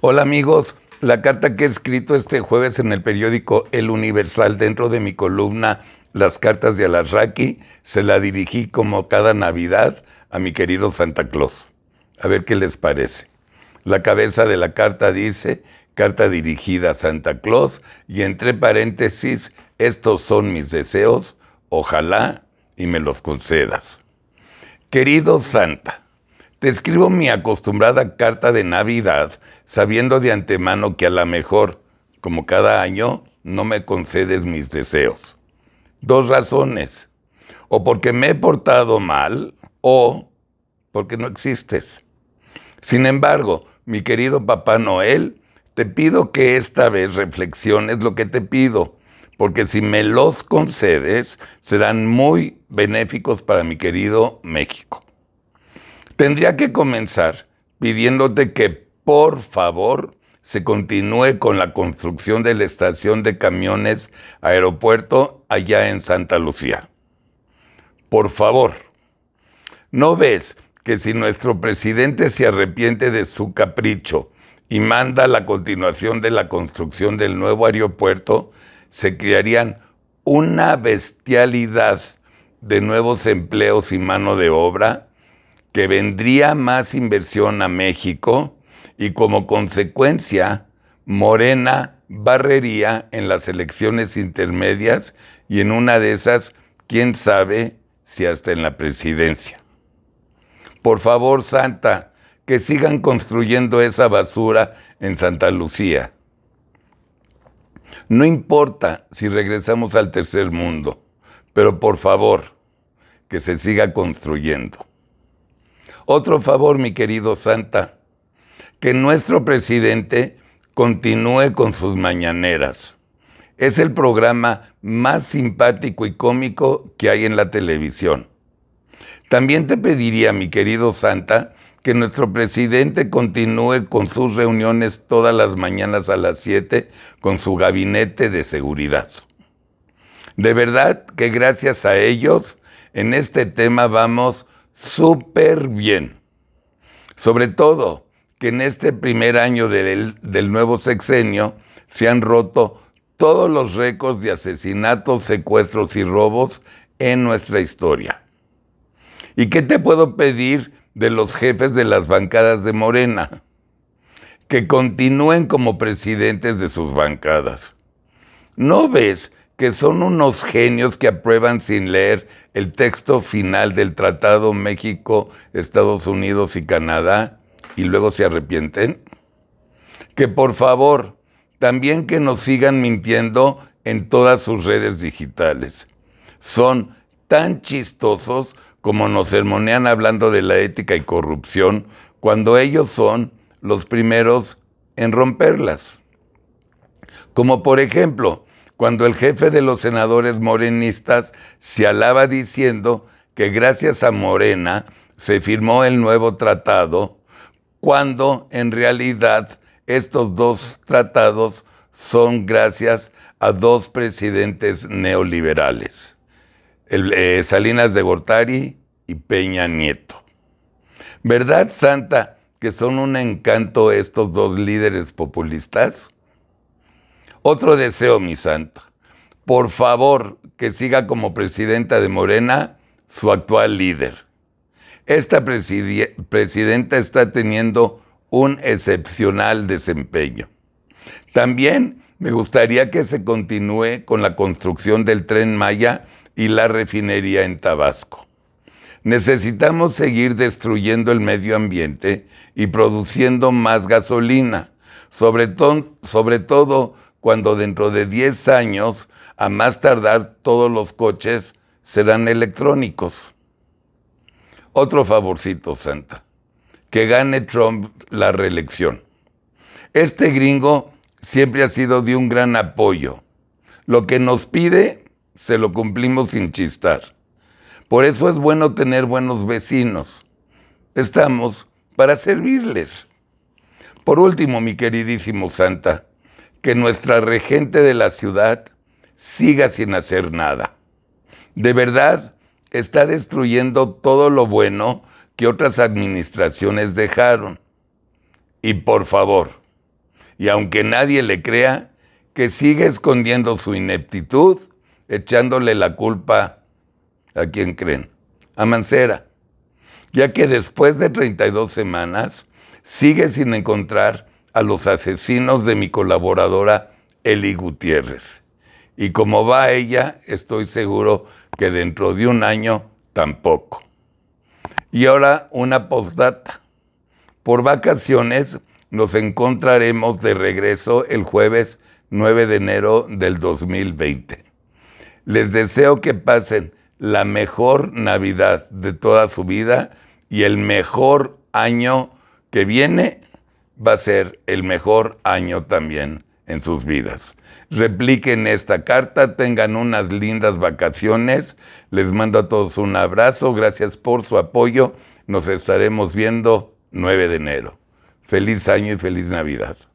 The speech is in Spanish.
Hola amigos, la carta que he escrito este jueves en el periódico El Universal dentro de mi columna Las cartas de Alarraqui se la dirigí como cada Navidad a mi querido Santa Claus. A ver qué les parece. La cabeza de la carta dice, carta dirigida a Santa Claus y entre paréntesis, estos son mis deseos, ojalá y me los concedas. Querido Santa, te escribo mi acostumbrada carta de Navidad, sabiendo de antemano que a lo mejor, como cada año, no me concedes mis deseos. Dos razones. O porque me he portado mal o porque no existes. Sin embargo, mi querido Papá Noel, te pido que esta vez reflexiones lo que te pido, porque si me los concedes, serán muy benéficos para mi querido México. Tendría que comenzar pidiéndote que por favor se continúe con la construcción de la estación de camiones aeropuerto allá en Santa Lucía. Por favor, ¿no ves que si nuestro presidente se arrepiente de su capricho y manda la continuación de la construcción del nuevo aeropuerto, se crearían una bestialidad de nuevos empleos y mano de obra? que vendría más inversión a México y como consecuencia Morena barrería en las elecciones intermedias y en una de esas, quién sabe si hasta en la presidencia. Por favor, Santa, que sigan construyendo esa basura en Santa Lucía. No importa si regresamos al tercer mundo, pero por favor, que se siga construyendo. Otro favor, mi querido Santa, que nuestro presidente continúe con sus mañaneras. Es el programa más simpático y cómico que hay en la televisión. También te pediría, mi querido Santa, que nuestro presidente continúe con sus reuniones todas las mañanas a las 7 con su gabinete de seguridad. De verdad que gracias a ellos en este tema vamos súper bien. Sobre todo que en este primer año del, nuevo sexenio se han roto todos los récords de asesinatos, secuestros y robos en nuestra historia. ¿Y qué te puedo pedir de los jefes de las bancadas de Morena? Que continúen como presidentes de sus bancadas. ¿No ves que son unos genios que aprueban sin leer el texto final del Tratado México, Estados Unidos y Canadá y luego se arrepienten? Que por favor, también que nos sigan mintiendo en todas sus redes digitales. Son tan chistosos como nos sermonean hablando de la ética y corrupción cuando ellos son los primeros en romperlas. Como por ejemplo, cuando el jefe de los senadores morenistas se alaba diciendo que gracias a Morena se firmó el nuevo tratado, cuando en realidad estos dos tratados son gracias a dos presidentes neoliberales, eh, Salinas de Gortari y Peña Nieto. ¿Verdad, Santa, que son un encanto estos dos líderes populistas? Otro deseo, mi santo. Por favor, que siga como presidenta de Morena su actual líder. Esta presidenta está teniendo un excepcional desempeño. También me gustaría que se continúe con la construcción del tren Maya y la refinería en Tabasco. Necesitamos seguir destruyendo el medio ambiente y produciendo más gasolina, sobre, sobre todo cuando dentro de 10 años, a más tardar, todos los coches serán electrónicos. Otro favorcito, Santa, que gane Trump la reelección. Este gringo siempre ha sido de un gran apoyo. Lo que nos pide, se lo cumplimos sin chistar. Por eso es bueno tener buenos vecinos. Estamos para servirles. Por último, mi queridísimo Santa, que nuestra regente de la ciudad siga sin hacer nada. De verdad, está destruyendo todo lo bueno que otras administraciones dejaron. Y por favor, y aunque nadie le crea, que sigue escondiendo su ineptitud, echándole la culpa a quien creen, a Mancera, ya que después de 32 semanas sigue sin encontrar a los asesinos de mi colaboradora Eli Gutiérrez. Y como va ella, estoy seguro que dentro de un año tampoco. Y ahora una postdata. Por vacaciones nos encontraremos de regreso el jueves 9 de enero del 2020. Les deseo que pasen la mejor Navidad de toda su vida y el mejor año que viene va a ser el mejor año también en sus vidas. Repliquen esta carta, tengan unas lindas vacaciones. Les mando a todos un abrazo, gracias por su apoyo. Nos estaremos viendo 9 de enero. Feliz año y feliz Navidad.